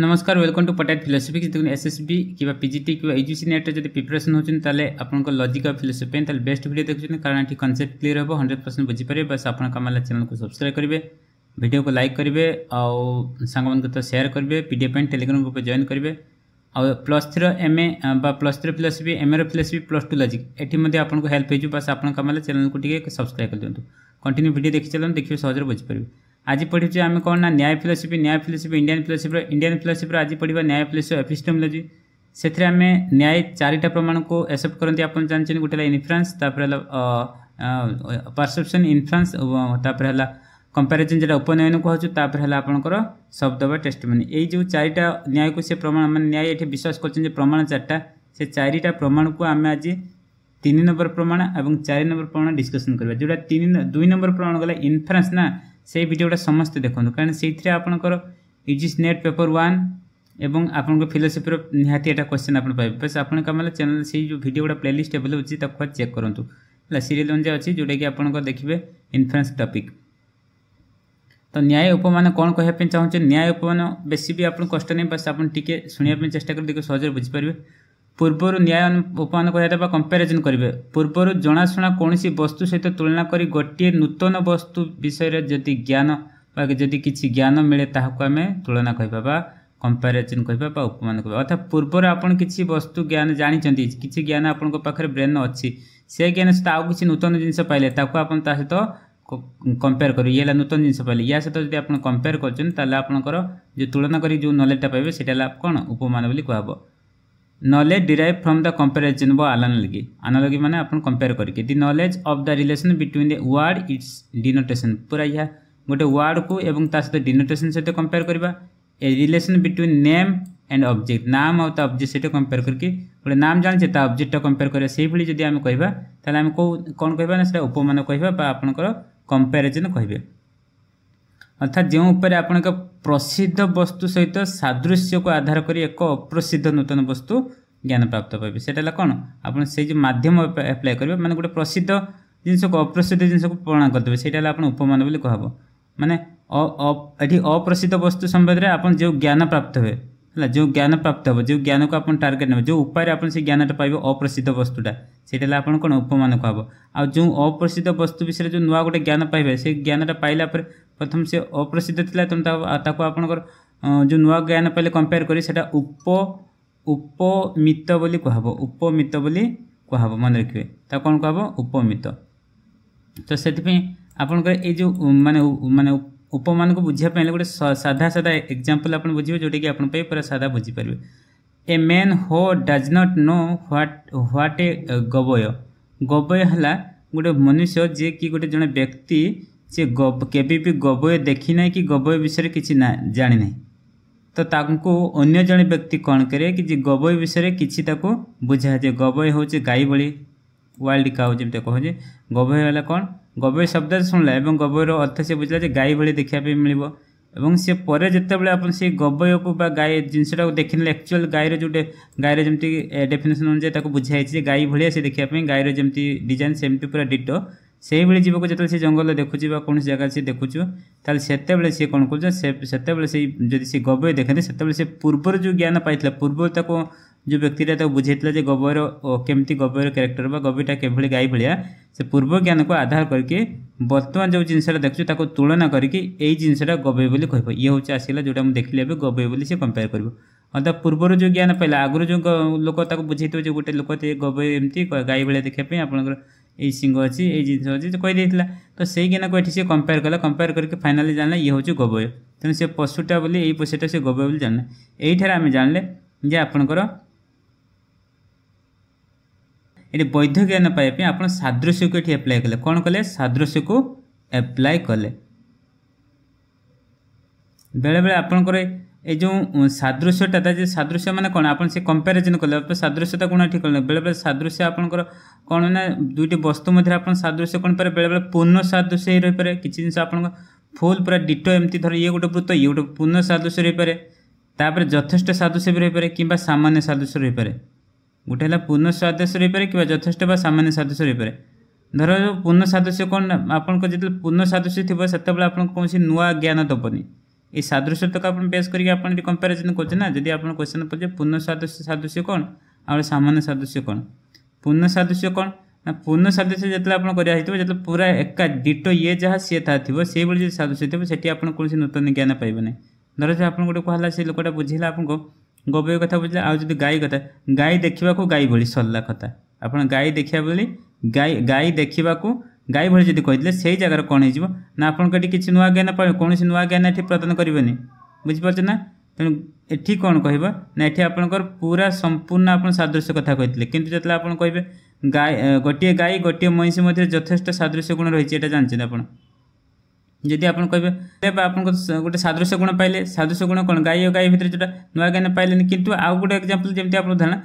नमस्कार welcome to पटेट फिलोसफिक्स देखो S S B PGT कि एजुसी नेट जब प्रिपेरेसन होते आपको लजिक और फिलोसफी तेल बेस्ट भिडियो देखते कारण ये कनसेप्ट क्लीयर हम हंड्रेड परसेंट बुझे बस आपला चैनल को सब्सक्राइब करेंगे भिडियो को लाइक करेंगे और सांग सेयार करेंगे पीडीएफ टेलीग्राम ग्रुप जॉन करेंगे आउ plus three M A plus three philosophy M एर फिलोसफी प्लस टू लजिक ये आपको हेल्प होगी बस आपला चैनल को सब्सक्राइब कर दिखाँ कंटिन्यू भिडियो देखी चलते देखिए सहजे बुझीपारे आज पढ़ी आम कौन ना Nyaya philosophy Nyaya philosophy Indian philosophy Indian philosophy आज पढ़ा न्याय फिलोसफी एफिस्टमोलोजी से आम न्याय चारिटा प्रमाण को एक्सेप्ट करते आप जानते हैं गोटे इनफ्रांस परसेपन इनफ्रांस कंपेरिजन जो उपनयन कहूँ तापर है आप शब्द व टेस्ट मान यो चारिटा न्याय को सी प्रमाण मान न्याय ये विश्वास कर प्रमाण चार्टा से चारिटा प्रमाण को आम आज तीन नंबर प्रमाण और चार नंबर प्रमाण डिस्कसन करवा जो दुई नंबर प्रमाण गला इनफ्रांस ना সেই ভিডিওটা সমস্তে দেখুন কারণ সেইথিরে আপনার ইজিস নেট পেপর ওয়ান এবং আপনার ফিলোসফির নিহতি এটা কোশ্চেন আপনার পাবে বাস আপনার কাম হল চ্যানেল সেই যে ভিডিও গুড়া প্লেলিস্ট এভেলেবল অছি তাকে চেক করতু হ্যাঁ সিরিয়াল অনুযায়ী অছি যেটা কি আপনার দেখবে ইনফ্লুয়েন্স টপিক तो न्याय उपमान कौन कहना चाहिए न्याय उपमान बेसी भी आपको कष्ट नहीं बस आप टी शुणापी चेस्ट कर सहज बुझीपारे ପୂର୍ବରୁ ନ୍ୟାୟ ଉପମାନ ବା କମ୍ପାରିଜନ୍ କରିବେ ପୂର୍ବରୁ ଜଣାଶୁଣା କୌଣସି ବସ୍ତୁ ସହିତ ତୁଳନା କରି ଗୋଟିଏ ନୂତନ ବସ୍ତୁ ବିଷୟରେ ଯଦି ଜ୍ଞାନ ବା ଯଦି କିଛି ଜ୍ଞାନ ମିଳେ ତାହାକୁ ଆମେ ତୁଳନା କହିବା ବା କମ୍ପାରିଜନ୍ କହିବା ବା ଉପମାନ କହିବା ଅର୍ଥାତ୍ ପୂର୍ବରୁ ଆପଣ କିଛି ବସ୍ତୁ ଜ୍ଞାନ ଜାଣିଛନ୍ତି କିଛି ଜ୍ଞାନ ଆପଣଙ୍କ ପାଖରେ ବ୍ରେନ୍ ଅଛି ସେ ଜ୍ଞାନ ସହିତ ଆଉ କିଛି ନୂତନ ଜିନିଷ ପାଇଲେ ତାକୁ ଆପଣ ତା ସହିତ କମ୍ପେୟାର କରିବେ ଇଏ ହେଲା ନୂତନ ଜିନିଷ ପାଇଲେ ୟା ସହିତ ଯଦି ଆପଣ କମ୍ପେୟାର କରୁଛନ୍ତି ତାହେଲେ ଆପଣଙ୍କର ଯେଉଁ ତୁଳନା କରି ଯେଉଁ ନଲେଜଟା ପାଇବେ ସେଇଟା ହେଲା କ'ଣ ଉପମାନ ବୋଲି କୁହାହେବ knowledge derived from the comparison व आनालोगी आनालोगी मैंने अपन कंपेयर करके the knowledge of the relation between the word its denotation पूरा यह गोटे वार्ड को सहित डिनोटेसन सहित कंपेयर करवा a relation between name and object नाम आउ ऑब्जेक्ट सहित कंपेयर करके गोटे नाम जानते ता ऑब्जेक्ट कंपेयर करा से भली जदि आम कहवा ताले हम कह कोन कहवा ना उपमान कहवा बा आपनकर कंपैरिजन अर्थात जो आप प्रसिद्ध वस्तु सहित सादृश्य को आधार कर एक अप्रसिद्ध नूतन वस्तु ଜ୍ଞାନ ପ୍ରାପ୍ତ ପାଇବେ ସେଇଟା ହେଲା କ'ଣ ଆପଣ ସେଇ ଯେଉଁ ମାଧ୍ୟମ ଆପ୍ଲାଏ କରିବେ ମାନେ ଗୋଟେ ପ୍ରସିଦ୍ଧ ଜିନିଷକୁ ଅପ୍ରସିଦ୍ଧ ଜିନିଷକୁ ପ୍ରମାଣ କରିଦେବେ ସେଇଟା ହେଲା ଆପଣ ଉପମାନ ବୋଲି କୁହାହବ ମାନେ ଏଠି ଅପ୍ରସିଦ୍ଧ ବସ୍ତୁ ସମ୍ବନ୍ଧରେ ଆପଣ ଯେଉଁ ଜ୍ଞାନ ପ୍ରାପ୍ତ ହୁଏ ହେଲା ଯେଉଁ ଜ୍ଞାନ ପ୍ରାପ୍ତ ହେବ ଯେଉଁ ଜ୍ଞାନକୁ ଆପଣ ଟାର୍ଗେଟ୍ ନେବେ ଯେଉଁ ଉପାୟରେ ଆପଣ ସେ ଜ୍ଞାନଟା ପାଇବେ ଅପ୍ରସିଦ୍ଧ ବସ୍ତୁଟା ସେଇଟା ହେଲା ଆପଣ କ'ଣ ଉପମାନ କୁହାହବ ଆଉ ଯେଉଁ ଅପ୍ରସିଦ୍ଧ ବସ୍ତୁ ବିଷୟରେ ଯେଉଁ ନୂଆ ଗୋଟେ ଜ୍ଞାନ ପାଇବେ ସେ ଜ୍ଞାନଟା ପାଇଲା ପରେ ପ୍ରଥମ ସେ ଅପ୍ରସିଦ୍ଧ ଥିଲା ତେଣୁ ତାକୁ ଆପଣଙ୍କର ଯେଉଁ ନୂଆ ଜ୍ଞାନ ପାଇଲେ କମ୍ପେୟାର କରି ସେଇଟା ଉପ ଉପମିତ ବୋଲି କୁହାହେବ ଉପମିତ ବୋଲି କୁହାହେବ ମନେ ରଖିବେ ତାକୁ କ'ଣ କୁହାହେବ ଉପମିତ ତ ସେଥିପାଇଁ ଆପଣଙ୍କର ଏଇ ଯେଉଁ ମାନେ ମାନେ ଉପମାନଙ୍କୁ ବୁଝିବା ପାଇଁ ହେଲେ ଗୋଟେ ସାଧା ସାଧା ଏକ୍ଜାମ୍ପଲ୍ ଆପଣ ବୁଝିବେ ଯେଉଁଟାକି ଆପଣଙ୍କ ପାଇଁ ପୁରା ସାଧା ବୁଝିପାରିବେ a man who does not know what what a gavaya gavaya ହେଲା ଗୋଟେ ମନୁଷ୍ୟ ଯିଏକି ଗୋଟେ ଜଣେ ବ୍ୟକ୍ତି ସେ କେବେ ବି ଗବୟ ଦେଖିନାହିଁ କି ଗବୟ ବିଷୟରେ କିଛି ନା ଜାଣିନାହିଁ ତ ତାଙ୍କୁ ଅନ୍ୟ ଜଣେ ବ୍ୟକ୍ତି କ'ଣ କରେ କି ଯେ ଗବଇ ବିଷୟରେ କିଛି ତାକୁ ବୁଝାଯାଏ ଗବଇ ହେଉଛି ଗାଈ ଭଳି ୱାଇଲ୍ଡ କାଉ ଯେମିତି କହୁଛି ଗବଇ ହେଲା କ'ଣ ଗବଇ ଶବ୍ଦ ଶୁଣିଲା ଏବଂ ଗବଇର ଅର୍ଥ ସେ ବୁଝିଲା ଯେ ଗାଈ ଭଳି ଦେଖିବା ପାଇଁ ମିଳିବ ଏବଂ ସେ ପରେ ଯେତେବେଳେ ଆପଣ ସେ ଗବୟକୁ ବା ଗାଈ ଜିନିଷଟାକୁ ଦେଖିନେଲେ ଆକ୍ଚୁଆଲ୍ ଗାଈର ଯେଉଁ ଗାଈର ଯେମିତି ଡେଫିନେସନ୍ ଅନୁଯାୟୀ ତାକୁ ବୁଝା ହେଇଛି ଯେ ଗାଈ ଭଳିଆ ସେ ଦେଖିବା ପାଇଁ ଗାଈର ଯେମିତି ଡିଜାଇନ୍ ସେମିତି ପୁରା ଡିଟୋ সেইভাবে জীবক যেতবে সে জঙ্গলে দেখুছি বা কোণী জায়গায় সে দেখুছু তাহলে সেতবে সে কোণ করছে সেতবে সেই যদি সে গবয় দেখতে সেতবে সে পূর্বর যে জ্ঞান পাই পূর্ব তাকে যে ব্যক্তিটা তাকে বুঝাইলা যে গবয়র কেমতি গবয়র ক্যারেক্টর বা গবিটা কেভাবে গাই ভাইয়া সে পূর্ব জ্ঞানকে আধার করি বর্তমান যে জিনিসটা দেখছু তাকে তুলনা করি এই জিনিসটা গবয় বলে কহব ইয়ে হচ্ছে আসলে যেটা দেখলি এবার গবয় বলে সে কম্পেয়ার করব অর্থাৎ পূর্বর যে জ্ঞান পাইলা আগর যে লোক তাকে বুঝাইথ যে গোটে লোক গবয় এমতি গাই ভাইয়া দেখা আপনার এই সিংহ ଅଛି ଏଇ ଜିନିଷ ଅଛି ସେ କହିଦେଇଥିଲା ତ ସେଇକିନାକୁ ଏଠି ସେ କମ୍ପେୟାର କଲା କମ୍ପେୟାର କରିକି ଫାଇନାଲି ଜାଣିଲା ଇଏ ହେଉଛି ଗୋବୟ ତେଣୁ ସେ ପଶୁଟା ବୋଲି ଏଇ ପଶୁଟା ସେ ଗୋବୟ ବୋଲି ଜାଣିଲା ଏଇଠାରେ ଆମେ ଜାଣିଲେ ଯେ ଆପଣଙ୍କର ଏଠି ବୈଧ ଜ୍ଞାନ ପାଇବା ପାଇଁ ଆପଣ ସାଦୃଶ୍ୟକୁ ଏଠି ଆପ୍ଲାଏ କଲେ କ'ଣ କଲେ ସାଦୃଶ୍ୟକୁ ଆପ୍ଲାଏ କଲେ ବେଳେବେଳେ ଆପଣଙ୍କର ଏ ଯେଉଁ ସାଦୃଶ୍ୟଟା ତା ଯେ ସାଦୃଶ୍ୟ ମାନେ କ'ଣ ଆପଣ ସେ କମ୍ପାରିଜନ୍ କଲେ ସାଦୃଶ୍ୟତା କ'ଣ ଏଠି କଲେ ବେଳେବେଳେ ସାଦୃଶ୍ୟ ଆପଣଙ୍କର କ'ଣ ନା ଦୁଇଟି ବସ୍ତୁ ମଧ୍ୟରେ ଆପଣ ସାଦୃଶ୍ୟ କ'ଣ ପାରେ ବେଳେବେଳେ ପୂର୍ଣ୍ଣ ସାଦୃଶ୍ୟ ହେଇ ରହିପାରେ କିଛି ଜିନିଷ ଆପଣଙ୍କ ଫୁଲ୍ ପୁରା ଡିଟୋ ଏମିତି ଧର ଇଏ ଗୋଟେ ବୃତ୍ତ ଇଏ ଗୋଟେ ପୂର୍ଣ୍ଣ ସାଦୃଶ୍ୟ ରହିପାରେ ତାପରେ ଯଥେଷ୍ଟ ସାଦୃଶ୍ୟ ବି ରହିପାରେ କିମ୍ବା ସାମାନ୍ୟ ସାଦୃଶ୍ୟ ରହିପାରେ ଗୋଟେ ହେଲା ପୂର୍ଣ୍ଣ ସାଦୃଶ୍ୟ ରହିପାରେ କିମ୍ବା ଯଥେଷ୍ଟ ବା ସାମାନ୍ୟ ସାଦୃଶ୍ୟ ରହିପାରେ ଧର ପୂର୍ଣ୍ଣ ସାଦୃଶ୍ୟ କ'ଣ ଆପଣଙ୍କ ଯେତେବେଳେ ପୂର୍ଣ୍ଣ ସାଦୃଶ୍ୟ ଥିବ ସେତେବେଳେ ଆପଣଙ୍କୁ କୌଣସି ନୂଆ ଜ୍ଞାନ ଦେବନି এই সাদৃশ্যতাকে আপনার বেস করি আপনার এটি কম্পারিজন করছেন না যদি আপনার কোশ্চেন পড়ছে পূর্ণ সাদৃশ্য সাদৃশ্য কোণ আর সামান্য সাদৃশ্য কোণ পূর্ণ সাদৃশ্য কোণ না পূর্ণ সাদৃশ্য যেতে আপনার করা হয়েছে যেতে পুরা একা ডিট ইয়ে যা সি তা থাকবে সেইভাবে যদি সাদৃশ্য থাকবে সেটি আপনার কোণী নূতন জ্ঞান পাইবে না ধর যে আপনার গোটে কুহলা সেই লোকটা বুঝিলা আপনার ଗୋବର କଥା ବୁଝିଲେ ଆଉ ଯଦି ଗାଈ କଥା ଗାଈ ଦେଖିବାକୁ ଗାଈ ଭଳି ସରିଲା କଥା ଆପଣ ଗାଈ ଦେଖିବା ବୋଲି ଗାଈ ଗାଈ ଦେଖିବାକୁ ଗାଈ ଭଳି ଯଦି କହିଥିଲେ ସେଇ ଜାଗାରେ କ'ଣ ହେଇଯିବ ନା ଆପଣଙ୍କ ଏଠି କିଛି ନୂଆ ଜ୍ଞାନ କୌଣସି ନୂଆ ଜ୍ଞାନ ଏଠି ପ୍ରଦାନ କରିବେନି ବୁଝିପାରୁଛନ୍ତି ନା ତେଣୁ ଏଠି କ'ଣ କହିବ ନା ଏଠି ଆପଣଙ୍କର ପୁରା ସମ୍ପୂର୍ଣ୍ଣ ଆପଣ ସାଦୃଶ୍ୟ କଥା କହିଥିଲେ କିନ୍ତୁ ଯେତେବେଳେ ଆପଣ କହିବେ ଗାଈ ଗୋଟିଏ ଗାଈ ଗୋଟିଏ ମଇଁଷି ମଧ୍ୟରେ ଯଥେଷ୍ଟ ସାଦୃଶ୍ୟ ଗୁଣ ରହିଛି ଏଇଟା ଜାଣିଛନ୍ତି ଆପଣ ଯଦି ଆପଣ କହିବେ ତେବେ ଆପଣଙ୍କ ଗୋଟେ ସାଦୃଶ୍ୟ ଗୁଣ ପାଇଲେ ସାଦୃଶ୍ୟ ଗୁଣ କ'ଣ ଗାଈ ଓ ଗାଈ ଭିତରେ ଯେଉଁଟା ନୂଆ ଜ୍ଞାନ ପାଇଲେନି କିନ୍ତୁ ଆଉ ଗୋଟେ ଏକ୍ଜାମ୍ପଲ୍ ଯେମିତି ଆପଣ ଧାରଣା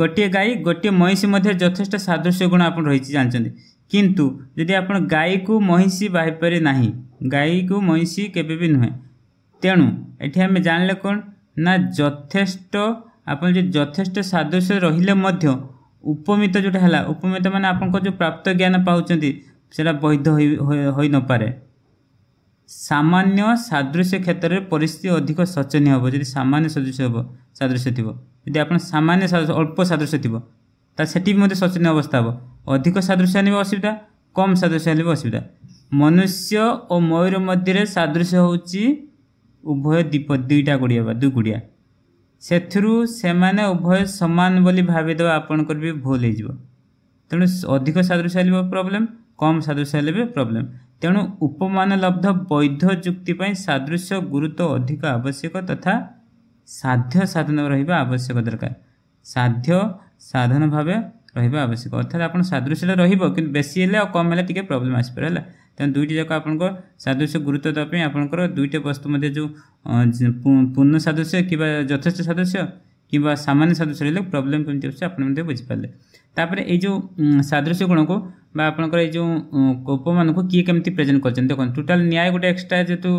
ଗୋଟିଏ ଗାଈ ଗୋଟିଏ ମଇଁଷି ମଧ୍ୟରେ ଯଥେଷ୍ଟ ସାଦୃଶ୍ୟ ଗୁଣ ଆପଣ ରହିଛି ଜାଣିଛନ୍ତି କିନ୍ତୁ ଯଦି ଆପଣ ଗାଈକୁ ମଇଁଷି ବାହିପାରେ ନାହିଁ ଗାଈକୁ ମଇଁଷି କେବେ ବି ନୁହେଁ ତେଣୁ ଏଠି ଆମେ ଜାଣିଲେ କ'ଣ ନା ଯଥେଷ୍ଟ ଆପଣ ଯଦି ଯଥେଷ୍ଟ ସାଦୃଶ୍ୟ ରହିଲେ ମଧ୍ୟ ଉପମିତ ଯେଉଁଟା ହେଲା ଉପମିତ ମାନେ ଆପଣଙ୍କ ଯେଉଁ ପ୍ରାପ୍ତ ଜ୍ଞାନ ପାଉଛନ୍ତି ସେଇଟା ବୈଧ ହୋଇନପାରେ ସାମାନ୍ୟ ସାଦୃଶ୍ୟ କ୍ଷେତ୍ରରେ ପରିସ୍ଥିତି ଅଧିକ ଶୋଚନୀୟ ହେବ ଯଦି ସାମାନ୍ୟ ସଦୃଶ୍ୟ ହେବ ସାଦୃଶ୍ୟ ଥିବ ଯଦି ଆପଣ ସାମାନ୍ୟ ଅଳ୍ପ ସାଦୃଶ୍ୟ ଥିବ ତା ସେଠି ବି ମଧ୍ୟ ଶୋଚନୀୟ ଅବସ୍ଥା ହେବ ଅଧିକ ସାଦୃଶ୍ୟ ଆଣିବ ଅସୁବିଧା କମ୍ ସାଦୃଶ୍ୟ ଆଣିବ ଅସୁବିଧା ମନୁଷ୍ୟ ଓ ମୟୂର ମଧ୍ୟରେ ସାଦୃଶ୍ୟ ହେଉଛି ଉଭୟ ଦ୍ୱୀପ ଦୁଇଟା କୋଡ଼ିଆ ବା ଦୁଇ କୋଡ଼ିଆ ସେଥିରୁ ସେମାନେ ଉଭୟ ସମାନ ବୋଲି ଭାବିଦେବା ଆପଣଙ୍କର ବି ଭୁଲ ହେଇଯିବ ତେଣୁ ଅଧିକ ସାଦୃଶ୍ୟ ହେଲେ ପ୍ରୋବ୍ଲେମ୍ କମ୍ ସାଦୃଶ୍ୟ ହେଲେ ବି ପ୍ରୋବ୍ଲେମ୍ ତେଣୁ ଉପମାନ ଲବ୍ଧ ବୈଧ ଯୁକ୍ତି ପାଇଁ ସାଦୃଶ୍ୟ ଗୁରୁତ୍ୱ ଅଧିକ ଆବଶ୍ୟକ ତଥା ସାଧ୍ୟ ସାଧନ ରହିବା ଆବଶ୍ୟକ ଦରକାର ସାଧ୍ୟ ସାଧନ ଭାବେ ରହିବା ଆବଶ୍ୟକ ଅର୍ଥାତ୍ ଆପଣ ସାଦୃଶ୍ୟଟା ରହିବ କିନ୍ତୁ ବେଶୀ ହେଲେ ଆଉ କମ୍ ହେଲେ ଟିକେ ପ୍ରୋବ୍ଲେମ୍ ଆସିପାରେ ହେଲା ତେଣୁ ଦୁଇଟି ଯାକ ଆପଣଙ୍କ ସାଦୃଶ୍ୟ ଗୁରୁତ୍ୱ ଦେବା ପାଇଁ ଆପଣଙ୍କର ଦୁଇଟି ବସ୍ତୁ ମଧ୍ୟ ଯେଉଁ ପୂର୍ଣ୍ଣ ସାଦୃଶ୍ୟ କିମ୍ବା ଯଥେଷ୍ଟ ସାଦୃଶ୍ୟ କିମ୍ବା ସାମାନ୍ୟ ସାଦୃଶ୍ୟ ରହିଲେ ପ୍ରୋବ୍ଲେମ୍ କେମିତି ଆସୁଛି ଆପଣ ମଧ୍ୟ ବୁଝିପାରିଲେ ତାପରେ ଏଇ ଯେଉଁ ସାଦୃଶ୍ୟ ଗୁଣକୁ বা আপনার এই যে গোপ মানুষ কি কেমি প্রেজেন্ট করছেন দেখুন টোটাল ন্যায় গোটে এক্সট্রা যেহেতু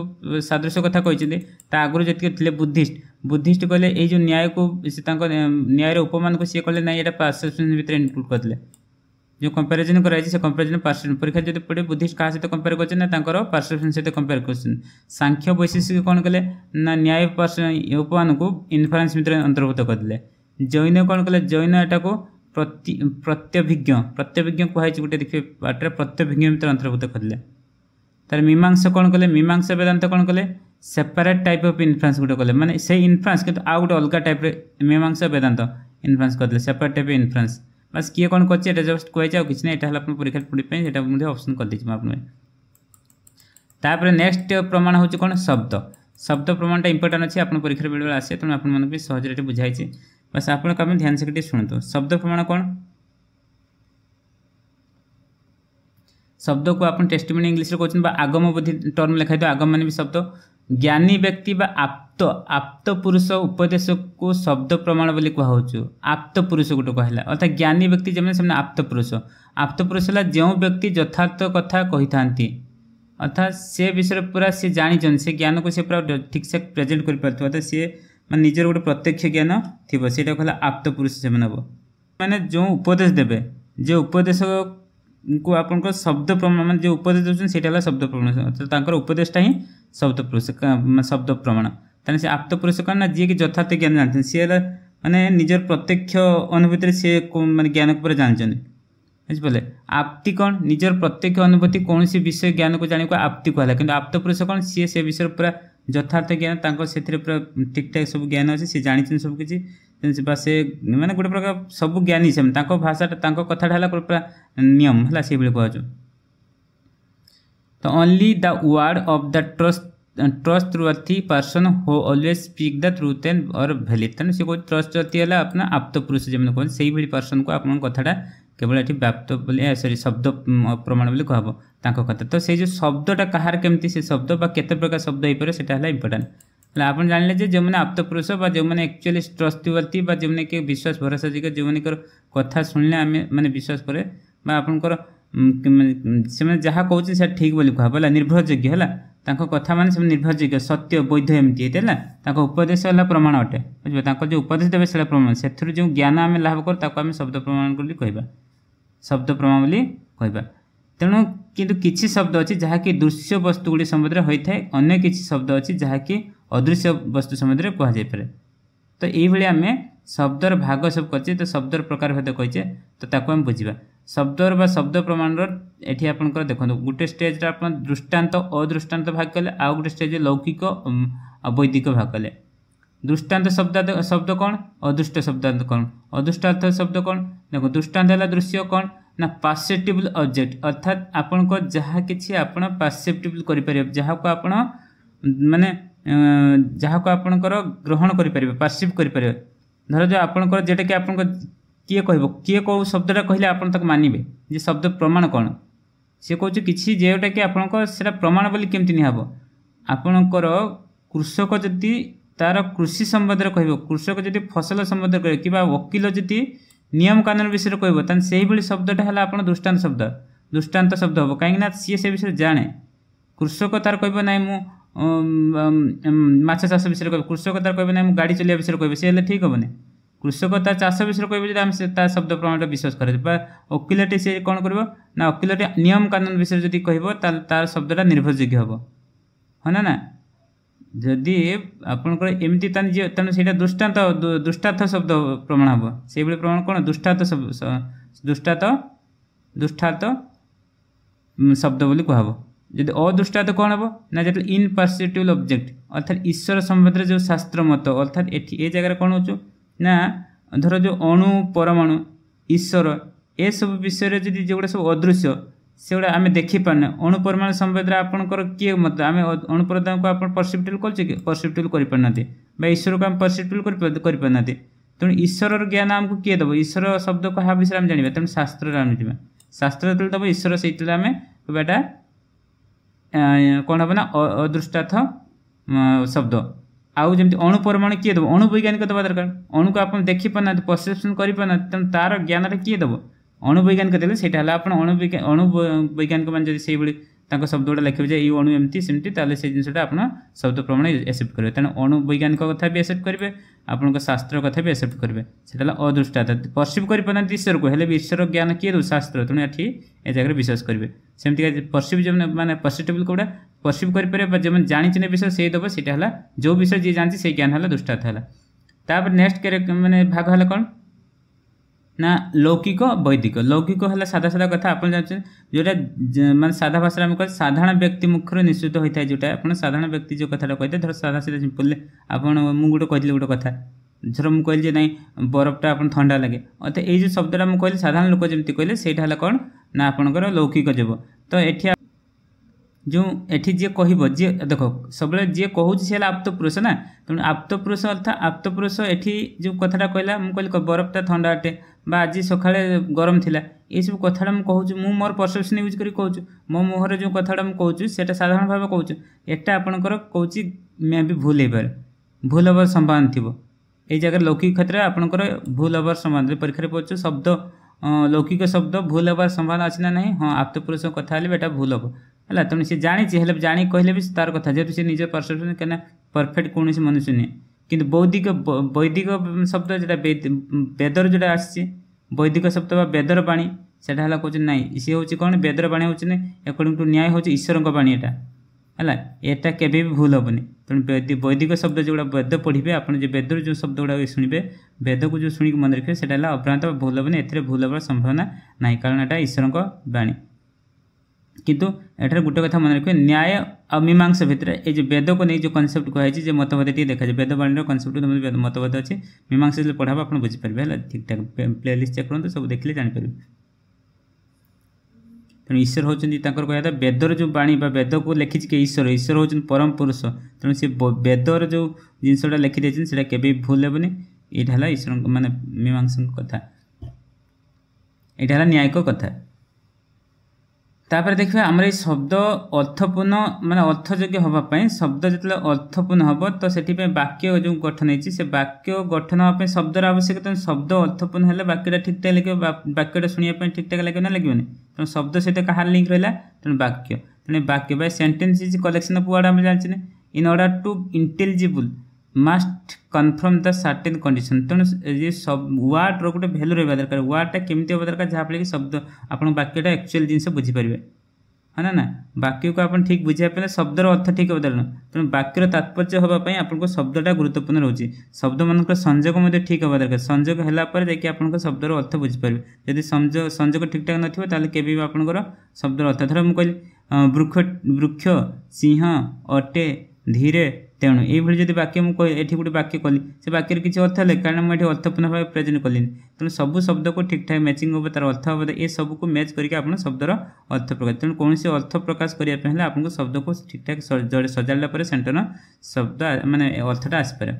সাদৃশ্য কথা কিন্তু তা আগর যেত লে বুদ্ধিষ্ট বুদ্ধিষ্ট কলে এই যে ন্যায় কু সে তাঁর ন্যায়ের উপমানক সি কলে না এটা পার্সেপশন ভিতরে ইনক্লুড করলে যে কম্পারিজন করা হয়েছে সে কম্পারিজন পার্সেপশন পরীক্ষা যদি পড়ে বুদ্ধিষ্ট কাহা সহ কম্পেয়ার করছেন না তাঁর পার্সেপশন সহ কম্পেয়ার করছেন সাংখ্য বৈশিষ্ট্য কোণ কলে না ন্যায় উপমানক ইনফারেন্স ভিতরে অন্তর্ভুক্ত করলে জৈন কোণ কলে জৈন এটাকে ପ୍ରତି ପ୍ରତ୍ୟଭିଜ୍ଞ ପ୍ରତ୍ୟଭିଜ୍ଞ କୁହାଯାଇଛି ଗୋଟେ ଦେଖିବେ ପାଠରେ ପ୍ରତ୍ୟଭିଜ୍ଞ ଭିତରେ ଅନ୍ତର୍ଭୁକ୍ତ କରିଲେ ତା'ର ମୀମାଂସ କ'ଣ କଲେ ମୀମାଂସା ବେଦାନ୍ତ କ'ଣ କଲେ ସେପାରେଟ୍ ଟାଇପ୍ ଅଫ୍ ଇନଫ୍ରାନ୍ସ ଗୋଟେ କଲେ ମାନେ ସେଇ ଇନଫ୍ରାନ୍ସ କିନ୍ତୁ ଆଉ ଗୋଟେ ଅଲଗା ଟାଇପ୍ରେ ମୀମାଂସ ବେଦାନ୍ତ ଇନଫ୍ରାନ୍ସ କରିଦେଲେ ସେପାରେଟ୍ ଟାଇପ୍ ଇନଫ୍ରାନ୍ସ ବାସ୍ କିଏ କ'ଣ କରିଛି ଏଇଟା ଜଷ୍ଟ କୁହାଯାଇଛି ଆଉ କିଛି ନାହିଁ ଏଇଟା ହେଲା ଆପଣ ପରୀକ୍ଷା ପାଇଁ ସେଇଟା ମଧ୍ୟ ଅପସନ୍ କରିଦେଇଛି ମୁଁ ଆପଣଙ୍କୁ ତାପରେ ନେକ୍ସଟ ପ୍ରମାଣ ହେଉଛି କ'ଣ ଶବ୍ଦ ଶବ୍ଦ ପ୍ରମାଣଟା ଇମ୍ପୋର୍ଟାଣ୍ଟ ଅଛି ଆପଣ ପରୀକ୍ଷାରେ ବେଳେବେଳେ ଆସେ ତେଣୁ ଆପଣମାନଙ୍କୁ ବି ସହଜରେ ଏଠି ବୁଝାଇଛି बस आप ध्यान से शुणु तो। शब्द प्रमाण कौन शब्द को आप टेस्ट मैंने इंग्लीश कौन आगम बोधि टर्म लिखा तो आगम मानी भी शब्द ज्ञानी व्यक्ति बा आप्त आप्त पुरुष उपदेश को शब्द प्रमाण बोली कहु आप्त पुरुष गोटे कहला अर्थात ज्ञानी व्यक्ति जमीन से आप्त पुरुष आप्त पुरुष है जो व्यक्ति यथार्थ कथा कही था अर्थात से विषय पूरा सी जानी से ज्ञान को सी पूरा ठीक से प्रेजेंट कर अर्थात सी ମାନେ ନିଜର ଗୋଟେ ପ୍ରତ୍ୟକ୍ଷ ଜ୍ଞାନ ଥିବ ସେଇଟାକୁ ହେଲା ଆପ୍ତ ପୁରୁଷ ସେବନ ହେବ ମାନେ ଯେଉଁ ଉପଦେଶ ଦେବେ ଯେ ଉପଦେଶକୁ ଆପଣଙ୍କ ଶବ୍ଦ ପ୍ରମାଣ ମାନେ ଯେଉଁ ଉପଦେଶ ଦେଉଛନ୍ତି ସେଇଟା ହେଲା ଶବ୍ଦ ପ୍ରମାଣ ତାଙ୍କର ଉପଦେଶଟା ହିଁ ଶବ୍ଦ ପୁରୁଷ ଶବ୍ଦ ପ୍ରମାଣ ତାହେଲେ ସେ ଆପ୍ତ ପୁରୁଷ କ'ଣ ନା ଯିଏକି ଯଥାର୍ଥ ଜ୍ଞାନ ଜାଣିଛନ୍ତି ସିଏ ହେଲା ମାନେ ନିଜର ପ୍ରତ୍ୟକ୍ଷ ଅନୁଭୂତିରେ ସିଏ ମାନେ ଜ୍ଞାନକୁ ପୁରା ଜାଣିଛନ୍ତି ବୁଝିପାରିଲେ ଆପ୍ତି କ'ଣ ନିଜର ପ୍ରତ୍ୟକ୍ଷ ଅନୁଭୂତି କୌଣସି ବିଷୟ ଜ୍ଞାନକୁ ଜାଣିବାକୁ ଆପ୍ତି କୁହାଗଲା କିନ୍ତୁ ଆପ୍ତ ପୁରୁଷ କ'ଣ ସିଏ ସେ ବିଷୟରେ ପୁରା यथार्थ ज्ञान तक पूरा ठीक ठाक सब ज्ञान अच्छे सी जानते हैं सबकि मैंने गोटे प्रकार सब ज्ञानी से भाषा कथा पूरा निम है कहचु तो only the word of the trust trustworthy person who always speak the truth and or भैली तेनाली ट्रस्ट अति है अपना आप्त पुरुष जमीन कहते पर्सन को आप कथा କେବଳ ଏଠି ବ୍ୟାପ୍ତ ବୋଲି ସରି ଶବ୍ଦ ପ୍ରମାଣ ବୋଲି କୁହାହେବ ତାଙ୍କ କଥା ତ ସେଇ ଯେଉଁ ଶବ୍ଦଟା କାହାର କେମିତି ସେ ଶବ୍ଦ ବା କେତେ ପ୍ରକାର ଶବ୍ଦ ହେଇପାରିବ ସେଇଟା ହେଲା ଇମ୍ପୋର୍ଟାଣ୍ଟ ହେଲେ ଆପଣ ଜାଣିଲେ ଯେ ଯେଉଁମାନେ ଆପ୍ତପୁରୁଷ ବା ଯେଉଁମାନେ ଆକ୍ଚୁଆଲି ଟ୍ରଷ୍ଟିବର୍ତ୍ତୀ ବା ଯେଉଁମାନେ କି ବିଶ୍ୱାସ ଭରସା ଯୋଗ୍ୟ ଯେଉଁମାନଙ୍କର କଥା ଶୁଣିଲେ ଆମେ ମାନେ ବିଶ୍ୱାସ କରେ ବା ଆପଣଙ୍କର ସେମାନେ ଯାହା କହୁଛନ୍ତି ସେଇଟା ଠିକ୍ ବୋଲି କୁହାହେବ ହେଲା ନିର୍ଭରଯୋଗ୍ୟ ହେଲା ତାଙ୍କ କଥା ମାନେ ସେମାନେ ନିର୍ଭରଯୋଗ୍ୟ ସତ୍ୟ ବୈଧ ଏମିତି ଏତେ ହେଲା ତାଙ୍କ ଉପଦେଶ ହେଲା ପ୍ରମାଣ ଅଟେ ବୁଝିବ ତାଙ୍କ ଯେଉଁ ଉପଦେଶ ଦେବେ ସେଇଟା ପ୍ରମାଣ ସେଥିରୁ ଯେଉଁ ଜ୍ଞାନ ଆମେ ଲାଭ କରୁ ତାକୁ ଆମେ ଶବ୍ଦ ପ୍ରମାଣ ବୋଲି କହିବା ଶବ୍ଦ ପ୍ରମା ବୋଲି କହିବା ତେଣୁ କିନ୍ତୁ କିଛି ଶବ୍ଦ ଅଛି ଯାହାକି ଦୃଶ୍ୟ ବସ୍ତୁ ଗୁଡ଼ିକ ସମ୍ବନ୍ଧରେ ହୋଇଥାଏ ଅନ୍ୟ କିଛି ଶବ୍ଦ ଅଛି ଯାହାକି ଅଦୃଶ୍ୟ ବସ୍ତୁ ସମ୍ବନ୍ଧରେ କୁହାଯାଇପାରେ ତ ଏଇଭଳି ଆମେ ଶବ୍ଦର ଭାଗ ସବୁ କରିଛେ ତ ଶବ୍ଦର ପ୍ରକାର ଭେଦ କହିଛେ ତ ତାକୁ ଆମେ ବୁଝିବା ଶବ୍ଦର ବା ଶବ୍ଦ ପ୍ରମାଣର ଏଠି ଆପଣଙ୍କର ଦେଖନ୍ତୁ ଗୋଟେ ଷ୍ଟେଜ୍ରେ ଆପଣ ଦୃଷ୍ଟାନ୍ତ ଅଦୃଷ୍ଟାନ୍ତ ଭାଗ କଲେ ଆଉ ଗୋଟେ ଷ୍ଟେଜ୍ରେ ଲୌକିକ ଆଉ ବୈଦିକ ଭାଗ କଲେ दृष्टांत शब्द शब्द कौन अदृष्ट शब्दांत कौन अदृष्टार्थ शब्द कौन देखो दृष्टांत है दृश्य कौन ना पार्सेप्टिबल अब्जेक्ट अर्थात आपण को जहाँ किसी आपण पार्सेप्टिबल करें जहाँ को आपण माने जहाँ को आपणकर ग्रहण करें पार्सिव करें धर जो आपणकर जेटा कि आपण किए कह किए कौ शब्दा कहले आप मानवे जे शब्द प्रमाण कौन ସେ କହୁଛି କିଛି ଯେଉଁଟାକି ଆପଣଙ୍କ ସେଇଟା ପ୍ରମାଣ ବୋଲି କେମିତି ନିଆହେବ ଆପଣଙ୍କର କୃଷକ ଯଦି ତାର କୃଷି ସମ୍ବନ୍ଧରେ କହିବ କୃଷକ ଯଦି ଫସଲ ସମ୍ବନ୍ଧରେ କହିବ କିମ୍ବା ଓକିଲ ଯଦି ନିୟମ କାନୁନ ବିଷୟରେ କହିବ ତାହେଲେ ସେଇଭଳି ଶବ୍ଦଟା ହେଲା ଆପଣ ଦୃଷ୍ଟାନ୍ତ ଶବ୍ଦ ଦୃଷ୍ଟାନ୍ତ ଶବ୍ଦ ହେବ କାହିଁକିନା ସିଏ ସେ ବିଷୟରେ ଜାଣେ କୃଷକ ତାର କହିବ ନାହିଁ ମୁଁ ମାଛ ଚାଷ ବିଷୟରେ କହିବ କୃଷକ ତାର କହିବ ନାହିଁ ମୁଁ ଗାଡ଼ି ଚଲେଇବା ବିଷୟରେ କହିବି ସେ ହେଲେ ଠିକ୍ ହେବନି କୃଷକ ତା ଚାଷ ବିଷୟରେ କହିବ ଯଦି ଆମେ ତା ଶବ୍ଦ ପ୍ରମାଣଟା ବିଶ୍ୱାସ କରାଯିବ ବା ଓକିଲଟି ସେ କ'ଣ କରିବ ନା ଓକିଲଟି ନିୟମ କାନୁନ ବିଷୟରେ ଯଦି କହିବ ତାହେଲେ ତାର ଶବ୍ଦଟା ନିର୍ଭରଯୋଗ୍ୟ ହେବ ହଁ ନା ନା ଯଦି ଆପଣଙ୍କର ଏମିତି ତାନେ ଯିଏ ତେଣୁ ସେଇଟା ଦୃଷ୍ଟାନ୍ତ ଦୁଷ୍ଟାର୍ଥ ଶବ୍ଦ ପ୍ରମାଣ ହେବ ସେଇଭଳି ପ୍ରମାଣ କ'ଣ ଦୁଷ୍ଟାର୍ଥ ଦୁଷ୍ଟାର୍ଥ ଦୁଷ୍ଟାର୍ଥ ଶବ୍ଦ ବୋଲି କୁହାହେବ ଯଦି ଅଦୃଷ୍ଟାର୍ଥ କ'ଣ ହେବ ନା ଯେତେବେଳେ ଇନ୍ପର୍ସିଟିବୁଲ୍ ଅବଜେକ୍ଟ ଅର୍ଥାତ୍ ଈଶ୍ୱର ସମ୍ବନ୍ଧରେ ଯେଉଁ ଶାସ୍ତ୍ର ମତ ଅର୍ଥାତ୍ ଏଠି ଏ ଜାଗାରେ କ'ଣ ହେଉଛୁ ନା ଧର ଯେଉଁ ଅଣୁ ପରମାଣୁ ଈଶ୍ୱର ଏସବୁ ବିଷୟରେ ଯଦି ଯେଉଁଗୁଡ଼ା ସବୁ ଅଦୃଶ୍ୟ ସେଗୁଡ଼ା ଆମେ ଦେଖିପାରୁନେ ଅଣୁପରିମାଣ ସମ୍ବେଦରେ ଆପଣଙ୍କର କିଏ ମତ ଆମେ ଅଣୁପ୍ରଦାନକୁ ଆପଣ ପରସିପ୍ଟିଲ୍ କରୁଛେ କି ପରସିପ୍ଟିଲ୍ କରିପାରୁନାହାନ୍ତି ବା ଈଶ୍ୱରକୁ ଆମେ ପରସିପ୍ଟିଲ୍ କରିପାରୁନାହାନ୍ତି ତେଣୁ ଈଶ୍ୱରର ଜ୍ଞାନ ଆମକୁ କିଏ ଦେବ ଈଶ୍ୱର ଶବ୍ଦ କାହା ବିଷୟରେ ଆମେ ଜାଣିବା ତେଣୁ ଶାସ୍ତ୍ରରେ ଆମେ ଜାଣିବା ଶାସ୍ତ୍ର ଯେତେବେଳେ ଦେବ ଈଶ୍ୱର ସେଇଥିରେ ଆମେ ଏଇଟା କ'ଣ ହେବ ନା ଅଦୃଷ୍ଟାର୍ଥ ଶବ୍ଦ ଆଉ ଯେମିତି ଅଣୁପରମାଣୁ କିଏ ଦେବ ଅଣୁବୈଜ୍ଞାନିକ ଦେବା ଦରକାର ଅଣୁକୁ ଆପଣ ଦେଖିପାରୁନାହାନ୍ତି ପରସେପ୍ସନ୍ କରିପାରୁନାହାନ୍ତି ତେଣୁ ତା'ର ଜ୍ଞାନରେ କିଏ ଦେବ ଅଣୁବୈଜ୍ଞାନିକ ଦେଲେ ସେଇଟା ହେଲା ଆପଣ ଅଣୁବୈଜ୍ଞାନିକ ଅଣୁବୈଜ୍ଞାନିକ ମାନେ ଯଦି ସେଇଭଳି ତାଙ୍କ ଶବ୍ଦ ଗୁଡ଼ା ଲେଖିବେ ଯେ ଏଇ ଅଣୁ ଏମିତି ସେମିତି ତାହେଲେ ସେଇ ଜିନିଷଟା ଆପଣ ଶବ୍ଦ ପ୍ରମାଣ ଏସେପ୍ଟ କରିବେ ତେଣୁ ଅଣୁବୈଜ୍ଞାନିକ କଥା ବି ଏସେପ୍ଟ କରିବେ ଆପଣଙ୍କ ଶାସ୍ତ୍ର କଥା ବି ଏସେପ୍ଟ କରିବେ ସେଇଟା ହେଲା ଅଦୃଷ୍ଟାତ ପରସିଭ୍ କରିପାରୁନାହାନ୍ତି ଈଶ୍ୱରକୁ ହେଲେ ବି ଈଶ୍ୱର ଜ୍ଞାନ କିଏ ଦେଉ ଶାସ୍ତ୍ର ତେଣୁ ଏଠି ଏ ଜାଗାରେ ବିଶ୍ୱାସ କରିବେ ସେମିତିକା ପରସିଭ୍ ଯେଉଁମାନେ ମାନେ ପରସିଟେବୁଲ୍ କେଉଁଟା ପରସିଭ୍ କରିପାରିବେ ବା ଯେଉଁମାନେ ଜାଣିଛନ୍ତି ବିଷୟ ସେଇ ଦେବ ସେଇଟା ହେଲା ଯେଉଁ ବିଷୟ ଯିଏ ଜାଣିଛି ସେଇ ଜ୍ଞାନ ହେଲା ଦୁଷ୍ଟାତ ହେଲା ତାପରେ ନେକ୍ସଟ ମାନେ ଭାଗ ହେଲା କ'ଣ ନା ଲୌକିକ ବୈଦିକ ଲୌକିକ ହେଲା ସାଧା ସାଧା କଥା ଆପଣ ଜାଣିଛନ୍ତି ଯେଉଁଟା ମାନେ ସାଧା ଭାଷାରେ ଆମେ କହିବା ସାଧାରଣ ବ୍ୟକ୍ତି ମୁଖରୁ ନିଶ୍ଚିତ ହୋଇଥାଏ ଯେଉଁଟା ଆପଣ ସାଧାରଣ ବ୍ୟକ୍ତି ଯେଉଁ କଥାଟା କହିଥାଏ ଧର ସାଧା ସିଧା ସିମ୍ପଲ୍ରେ ଆପଣ ମୁଁ ଗୋଟେ କହିଥିଲି ଗୋଟେ କଥା ଧର ମୁଁ କହିଲି ଯେ ନାଇଁ ବରଫଟା ଆପଣ ଥଣ୍ଡା ଲାଗେ ଅର୍ଥାତ ଏଇ ଯେଉଁ ଶବ୍ଦଟା ମୁଁ କହିଲି ସାଧାରଣ ଲୋକ ଯେମିତି କହିଲେ ସେଇଟା ହେଲା କ'ଣ ନା ଆପଣଙ୍କର ଲୌକିକ ଯୋଗ ତ ଏଠି ଯେଉଁ ଏଠି ଯିଏ କହିବ ଯିଏ ଦେଖ ସବୁବେଳେ ଯିଏ କହୁଛି ସେ ହେଲା ଆପ୍ତ ପୁରୁଷ ନା ତେଣୁ ଆପ୍ତ ପୁରୁଷ ଅର୍ଥାତ୍ ଆପ୍ତ ପୁରୁଷ ଏଠି ଯେଉଁ କଥାଟା କହିଲା ମୁଁ କହିଲି ବରଫଟା ଥଣ୍ଡା ଅଟେ বা ଆଜି ସକାଳେ ଗରମ ଥିଲା ଏସବୁ କଥାଟା ମୁଁ କହୁଛି ମୁଁ ମୋର ପରସେପ୍ସନ୍ ୟୁଜ୍ କରି କହୁଛୁ ମୋ ମୁହଁରେ ଯେଉଁ କଥାଟା ମୁଁ କହୁଛୁ ସେଇଟା ସାଧାରଣ ଭାବେ କହୁଛୁ ଏଟା ଆପଣଙ୍କର କହୁଛି ମେ ବି ଭୁଲ ହେଇପାରେ ଭୁଲ ହେବାର ସମ୍ଭାବନା ଥିବ ଏଇ ଜାଗାରେ ଲୌକିକ କ୍ଷେତ୍ରରେ ଆପଣଙ୍କର ଭୁଲ ହେବାର ସମ୍ଭାବନା ପରୀକ୍ଷାରେ ପଡ଼ୁଛୁ ଶବ୍ଦ ଲୌକିକ ଶବ୍ଦ ଭୁଲ ହେବାର ସମ୍ଭାବନା ଅଛି ନା ନାହିଁ ହଁ ଆପ୍ତ ପୁରୁଷ କଥା ହେଲେ ବି ଏଟା ଭୁଲ ହେବ ହେଲା ତେଣୁ ସେ ଜାଣିଛି ହେଲେ ଜାଣି କହିଲେ ବି ତାର କଥା ଯେହେତୁ ସେ ନିଜ ପରସେପ୍ସନ୍ କାହିଁକିନା ପରଫେକ୍ଟ କୌଣସି ମନୁଷ୍ୟ ନୁହେଁ କିନ୍ତୁ ବୌଦ୍ଧିକ ବୈଦିକ ଶବ୍ଦ ଯେଉଁଟା ବେଦର ଯେଉଁଟା ଆସିଛି ବୈଦିକ ଶବ୍ଦ ବା ବେଦର ପାଣି ସେଇଟା ହେଲା କହୁଛନ୍ତି ନାହିଁ ସିଏ ହେଉଛି କ'ଣ ବେଦର ପାଣି ହେଉଛି ନା ଏକର୍ଡିଂ ଟୁ ନ୍ୟାୟ ହେଉଛି ଈଶ୍ୱରଙ୍କ ପାଣି ଏଇଟା ହେଲା ଏଇଟା କେବେ ବି ଭୁଲ ହେବନି ତେଣୁ ବୈଦିକ ଶବ୍ଦ ଯେଉଁଗୁଡ଼ା ବେଦ ପଢ଼ିବେ ଆପଣ ଯେଉଁ ବେଦରୁ ଯେଉଁ ଶବ୍ଦ ଗୁଡ଼ାକ ଶୁଣିବେ ବେଦକୁ ଯେଉଁ ଶୁଣିକି ମନେ ରଖିବେ ସେଇଟା ହେଲା ଅଭ୍ରାନ୍ତ ଭୁଲ ହେବନି ଏଥିରେ ଭୁଲ ହେବାର ସମ୍ଭାବନା ନାହିଁ କାରଣ ଏଇଟା ଈଶ୍ୱରଙ୍କ ବାଣୀ କିନ୍ତୁ ଏଠାରେ ଗୋଟେ କଥା ମନେ ରଖିବେ ନ୍ୟାୟ ଆଉ ମୀମାଂସା ଭିତରେ ଏ ଯେଉଁ ବେଦକୁ ନେଇ ଯେଉଁ କନସେପ୍ଟ କୁହାଯାଇଛି ଯେ ମତଭେଦ ଟିକେ ଦେଖାଯାଏ ବେଦବାଣୀର କନସେପ୍ଟ ତୁମର ମତଭେଦ ଅଛି ମୀମାଂସା ଯେତେବେଳେ ପଢ଼ାବ ଆପଣ ବୁଝିପାରିବେ ହେଲା ଠିକ୍ଠାକ୍ ପ୍ଲେଲିଷ୍ଟ ଚେକ୍ କରନ୍ତୁ ସବୁ ଦେଖିଲେ ଜାଣିପାରିବେ ତେଣୁ ଈଶ୍ୱର ହେଉଛନ୍ତି ତାଙ୍କର କହିବା କଥା ବେଦର ଯେଉଁ ବାଣୀ ବା ବେଦକୁ ଲେଖିଛି କି ଈଶ୍ୱର ଈଶ୍ୱର ହେଉଛନ୍ତି ପରମ ପୁରୁଷ ତେଣୁ ସେ ବେଦର ଯେଉଁ ଜିନିଷଟା ଲେଖି ଦେଇଛନ୍ତି ସେଇଟା କେବେ ଭୁଲ ହେବନି ଏଇଟା ହେଲା ଈଶ୍ୱରଙ୍କ ମାନେ ମୀମାଂସାଙ୍କ କଥା ଏଇଟା ହେଲା ନ୍ୟାୟିକ କଥା ତାପରେ ଦେଖିବା ଆମର ଏଇ ଶବ୍ଦ ଅର୍ଥପୂର୍ଣ୍ଣ ମାନେ ଅର୍ଥଯୋଗ୍ୟ ହେବା ପାଇଁ ଶବ୍ଦ ଯେତେବେଳେ ଅର୍ଥପୂର୍ଣ୍ଣ ହେବ ତ ସେଥିପାଇଁ ବାକ୍ୟ ଯେଉଁ ଗଠନ ହେଇଛି ସେ ବାକ୍ୟ ଗଠନ ହେବା ପାଇଁ ଶବ୍ଦର ଆବଶ୍ୟକ ତେଣୁ ଶବ୍ଦ ଅର୍ଥପୂର୍ଣ୍ଣ ହେଲେ ବାକ୍ୟଟା ଠିକ୍ଠାକ୍ ଲାଗିବ ବାକ୍ୟଟା ଶୁଣିବା ପାଇଁ ଠିକ୍ଠାକ୍ ଲାଗିବ ନା ଲାଗିବନି ତେଣୁ ଶବ୍ଦ ସହିତ କାହାର ଲିଙ୍କ୍ ରହିଲା ତେଣୁ ବାକ୍ୟ ତେଣୁ ବାକ୍ୟ ବା sentence is collection of word ଆମେ ଜାଣିଛେ ନା in order to intelligible must conform the certain condition ତେଣୁ ଯେ ୱାର୍ଡ଼ର ଗୋଟେ ଭ୍ୟାଲୁ ରହିବା ଦରକାର ୱାର୍ଡ଼ଟା କେମିତି ହେବା ଦରକାର ଯାହାଫଳରେ କି ଶବ୍ଦ ଆପଣ ବାକ୍ୟଟା ଆକ୍ଚୁଆଲି ଜିନିଷ ବୁଝିପାରିବେ ହଁ ନା ନା ବାକ୍ୟକୁ ଆପଣ ଠିକ୍ ବୁଝିବା ପାଇଁ ଶବ୍ଦର ଅର୍ଥ ଠିକ୍ ହେବା ଦରକାର ତେଣୁ ବାକ୍ୟର ତାତ୍ପର୍ଯ୍ୟ ହେବା ପାଇଁ ଆପଣଙ୍କ ଶବ୍ଦଟା ଗୁରୁତ୍ୱପୂର୍ଣ୍ଣ ରହୁଛି ଶବ୍ଦମାନଙ୍କର ସଂଯୋଗ ମଧ୍ୟ ଠିକ୍ ହେବା ଦରକାର ସଂଯୋଗ ହେଲା ପରେ ଯାଇକି ଆପଣଙ୍କ ଶବ୍ଦର ଅର୍ଥ ବୁଝିପାରିବେ ଯଦି ସଂଯୋଗ ସଂଯୋଗ ଠିକ୍ଠାକ୍ ନଥିବ ତାହେଲେ କେବେ ବି ଆପଣଙ୍କର ଶବ୍ଦର ଅର୍ଥ ଧର ମୁଁ କହିଲି ବୃକ୍ଷ ବୃକ୍ଷ ସିଂହ ଅଟେ ଧୀରେ ତେଣୁ ଏଇଭଳି ଯଦି ବାକ୍ୟ ମୁଁ ଏଠି ଗୋଟେ ବାକ୍ୟ କଲି ସେ ବାକ୍ୟରେ କିଛି ଅର୍ଥ ହେଲେ କାରଣ ମୁଁ ଏଠି ଅର୍ଥପୂର୍ଣ୍ଣ ଭାବେ ପ୍ରେଜେଣ୍ଟ କଲିନି ତେଣୁ ସବୁ ଶବ୍ଦକୁ ଠିକ୍ଠାକ୍ ମ୍ୟାଚିଂ ହେବ ତା'ର ଅର୍ଥ ହେବ ଏସବୁକୁ ମ୍ୟାଚ୍ କରିକି ଆପଣ ଶବ୍ଦର ଅର୍ଥ ପ୍ରକାଶ ତେଣୁ କୌଣସି ଅର୍ଥ ପ୍ରକାଶ କରିବା ପାଇଁ ହେଲେ ଆପଣଙ୍କୁ ଶବ୍ଦକୁ ଠିକ୍ଠାକ୍ ସଜାଡ଼ିଲା ପରେ ସେଣ୍ଟେନ୍ସ ଶବ୍ଦ ମାନେ ଅର୍ଥଟା ଆସିପାରେ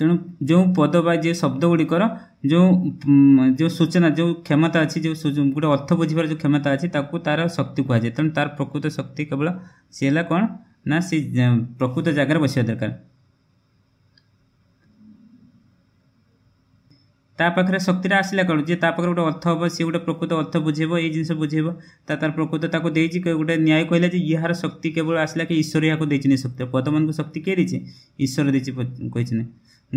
ତେଣୁ ଯେଉଁ ପଦ ବା ଯେଉଁ ଶବ୍ଦ ଗୁଡ଼ିକର ଯେଉଁ ଯେଉଁ ସୂଚନା ଯେଉଁ କ୍ଷମତା ଅଛି ଯେଉଁ ଗୋଟେ ଅର୍ଥ ବୁଝିବାର ଯେଉଁ କ୍ଷମତା ଅଛି ତାକୁ ତା'ର ଶକ୍ତି କୁହାଯାଏ ତେଣୁ ତା'ର ପ୍ରକୃତ ଶକ୍ତି କେବଳ ସେ ହେଲା କ'ଣ ନା ସେ ପ୍ରକୃତ ଜାଗାରେ ବସିବା ଦରକାର ତା ପାଖରେ ଶକ୍ତିଟା ଆସିଲା କ'ଣ ଯେ ତା ପାଖରେ ଗୋଟେ ଅର୍ଥ ହେବ ସିଏ ଗୋଟେ ପ୍ରକୃତ ଅର୍ଥ ବୁଝେଇବ ଏଇ ଜିନିଷ ବୁଝେଇବ ତା ତାର ପ୍ରକୃତ ତାକୁ ଦେଇଛି ଗୋଟେ ନ୍ୟାୟ କହିଲା ଯେ ଇହାର ଶକ୍ତି କେବଳ ଆସିଲା କି ଈଶ୍ୱର ଏହାକୁ ଦେଇଛନ୍ତି ଶକ୍ତି ପଦମାନଙ୍କୁ ଶକ୍ତି କିଏ ଦେଇଛି ଈଶ୍ୱର ଦେଇଛି କହିଛନ୍ତି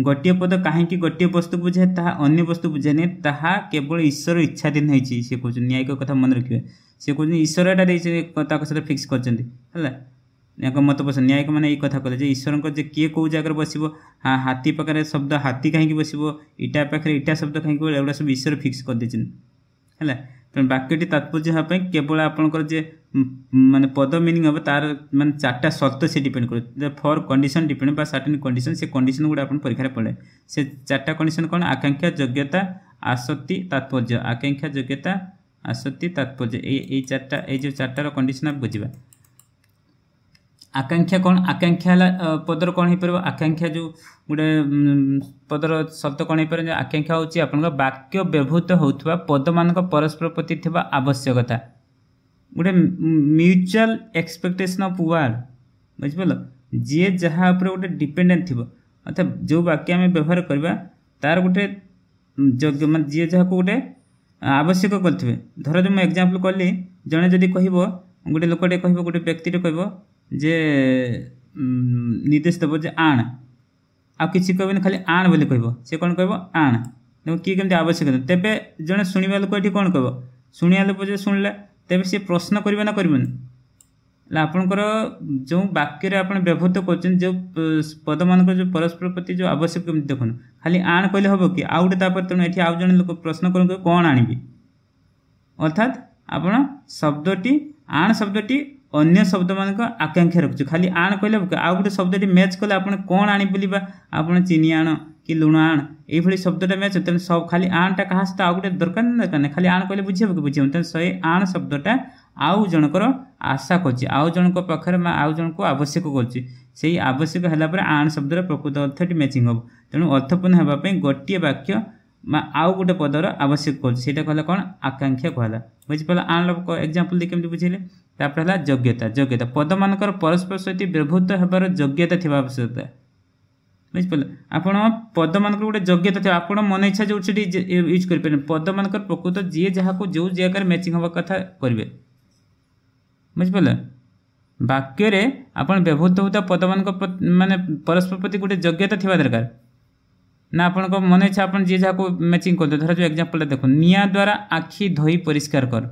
ଗୋଟିଏ ପଦ କାହିଁକି ଗୋଟିଏ ବସ୍ତୁ ବୁଝାଏ ତାହା ଅନ୍ୟ ବସ୍ତୁ ବୁଝାଏନି ତାହା କେବଳ ଈଶ୍ୱର ଇଚ୍ଛାଧୀନ ହେଇଛି ସେ କହୁଛନ୍ତି ନ୍ୟାୟିକ କଥା ମନେ ରଖିବେ ସେ କହୁଛନ୍ତି ଈଶ୍ୱର ଏଇଟା ଦେଇଛନ୍ତି ତାଙ୍କ ସହିତ ଫିକ୍ସ କରିଛନ୍ତି ହେଲା ୟାଙ୍କ ମତ ପସନ୍ଦ ନ୍ୟାୟିକ ମାନେ ଏଇ କଥା କଲେ ଯେ ଈଶ୍ୱରଙ୍କ ଯେ କିଏ କେଉଁ ଜାଗାରେ ବସିବ ହାତୀ ପାଖରେ ଶବ୍ଦ ହାତୀ କାହିଁକି ବସିବ ଇଟା ପାଖରେ ଇଟା ଶବ୍ଦ କାହିଁକି ଏଗୁଡ଼ା ସବୁ ଈଶ୍ୱର ଫିକ୍ସ କରିଦେଇଛନ୍ତି ହେଲା ତେଣୁ ବାକ୍ୟଟି ତାତ୍ପର୍ଯ୍ୟ ହେବା ପାଇଁ କେବଳ ଆପଣଙ୍କର ଯେ ମାନେ ପଦ ମିନିଂ ହେବ ତାର ମାନେ ଚାରିଟା ସର୍ତ୍ତ ସେ ଡିପେଣ୍ଡ କରେ ଫର୍ କଣ୍ଡିସନ୍ ଡିପେଣ୍ଡ ବା ସାର୍ଟେନ୍ କଣ୍ଡିସନ୍ ସେ କଣ୍ଡିସନ୍ ଗୁଡ଼ା ଆପଣ ପରୀକ୍ଷାରେ ପଡ଼େ ସେ ଚାରିଟା କଣ୍ଡିସନ୍ କ'ଣ ଆକାଂକ୍ଷା ଯୋଗ୍ୟତା ଆସକ୍ତି ତାତ୍ପର୍ଯ୍ୟ ଆକାଂକ୍ଷା ଯୋଗ୍ୟତା ଆସକ୍ତି ତାତ୍ପର୍ଯ୍ୟ ଏଇ ଏଇ ଚାରିଟା ଏଇ ଯେଉଁ ଚାରିଟାର କଣ୍ଡିସନ୍ ଆମେ ବୁଝିବା ଆକାଂକ୍ଷା କ'ଣ ଆକାଂକ୍ଷା ହେଲା ପଦର କ'ଣ ହେଇପାରିବ ଆକାଂକ୍ଷା ଯେଉଁ ଗୋଟେ ପଦର ଶବ୍ଦ କ'ଣ ହେଇପାରିବ ଆକାଂକ୍ଷା ହେଉଛି ଆପଣଙ୍କ ବାକ୍ୟ ବ୍ୟବହୃତ ହେଉଥିବା ପଦମାନଙ୍କ ପରସ୍ପର ପ୍ରତି ଥିବା ଆବଶ୍ୟକତା ଗୋଟେ ମ୍ୟୁଚୁଆଲ୍ ଏକ୍ସପେକ୍ଟେସନ୍ ଅଫ୍ ୱାର୍ଡ଼ ବୁଝିପାରିଲ ଯିଏ ଯାହା ଉପରେ ଗୋଟେ ଡିପେଣ୍ଡେଣ୍ଟ ଥିବ ଅର୍ଥାତ୍ ଯେଉଁ ବାକ୍ୟ ଆମେ ବ୍ୟବହାର କରିବା ତା'ର ଗୋଟେ ଯୋଗ୍ୟ ମାନେ ଯିଏ ଯାହାକୁ ଗୋଟେ ଆବଶ୍ୟକ କରିଥିବେ ଧର ଯେ ମୁଁ ଏକ୍ଜାମ୍ପଲ୍ କଲି ଜଣେ ଯଦି କହିବ ଗୋଟେ ଲୋକଟେ କହିବ ଗୋଟେ ବ୍ୟକ୍ତିଟେ କହିବ ଯେ ନିର୍ଦ୍ଦେଶ ଦେବ ଯେ ଆଣ ଆଉ କିଛି କହିବନି ଖାଲି ଆଣ ବୋଲି କହିବ ସେ କ'ଣ କହିବ ଆଣ ତେଣୁ କିଏ କେମିତି ଆବଶ୍ୟକ ତେବେ ଜଣେ ଶୁଣିବା ଲୋକ ଏଠି କ'ଣ କହିବ ଶୁଣିବା ଲୋକ ଯଦି ଶୁଣିଲା ତେବେ ସିଏ ପ୍ରଶ୍ନ କରିବ ନା କରିବନି ହେଲେ ଆପଣଙ୍କର ଯେଉଁ ବାକ୍ୟରେ ଆପଣ ବ୍ୟବହୃତ କରୁଛନ୍ତି ଯେଉଁ ପଦମାନଙ୍କର ଯେଉଁ ପରସ୍ପର ପ୍ରତି ଯେଉଁ ଆବଶ୍ୟକ କେମିତି ଦେଖନ୍ତୁ ଖାଲି ଆଣ କହିଲେ ହେବ କି ଆଉ ଗୋଟେ ତାପରେ ତେଣୁ ଏଠି ଆଉ ଜଣେ ଲୋକ ପ୍ରଶ୍ନ କରନ୍ତୁ କ'ଣ ଆଣିବି ଅର୍ଥାତ୍ ଆପଣ ଶବ୍ଦଟି ଆଣ ଶବ୍ଦଟି अन्य शब्द मान आकांक्षा रखु खाली आण कह आउ गोटे शब्द टी मैच कले आप कौन आनीबा आप चीनी आण कि लुण आण यही शब्दा मैच तेनाली सब खाली आणटा कहा सहित आउ गए दरकार ना दरकार ना खाली आण कह बुझे बुझे तेनाली आण शब्दा आउ जनकर आशा कर आउ जनक आउ जन को आवश्यक करई आवश्यक है आण शब्द प्रकृत अर्थ टी मैचिंग हम तेणु अर्थपूर्ण होगाप गोटे वाक्य आउ गोटे पदर आवश्यक करा कहला कौन आकांक्षा कहला बुझीपाल आण लोक एक्जामपल देखिए बुझे ତାପରେ ହେଲା ଯୋଗ୍ୟତା ଯୋଗ୍ୟତା ପଦମାନଙ୍କର ପରସ୍ପର ସହିତ ବ୍ୟବହୃତ ହେବାର ଯୋଗ୍ୟତା ଥିବା ଆବଶ୍ୟକତା ବୁଝିପାରିଲେ ଆପଣ ପଦମାନଙ୍କର ଗୋଟେ ଯୋଗ୍ୟତା ଥିବ ଆପଣ ମନ ଇଚ୍ଛା ଯେଉଁଠି ସେଠି ୟୁଜ୍ କରିପାରିବେ ପଦମାନଙ୍କର ପ୍ରକୃତ ଯିଏ ଯାହାକୁ ଯେଉଁ ଜାଗାରେ ମ୍ୟାଚିଂ ହେବା କଥା କରିବେ ବୁଝିପାରିଲେ ବାକ୍ୟରେ ଆପଣ ବ୍ୟବହୃତ ହେଉଥିବା ପଦମାନଙ୍କ ମାନେ ପରସ୍ପର ପ୍ରତି ଗୋଟେ ଯୋଗ୍ୟତା ଥିବା ଦରକାର ନା ଆପଣଙ୍କ ମନେ ଇଚ୍ଛା ଆପଣ ଯିଏ ଯାହାକୁ ମ୍ୟାଚିଂ କରିଦେବେ ଧର ଯେଉଁ ଏକ୍ଜାମ୍ପଲ୍ଟା ଦେଖନ୍ତୁ ନିଆଁ ଦ୍ୱାରା ଆଖି ଧୋଇ ପରିଷ୍କାର କର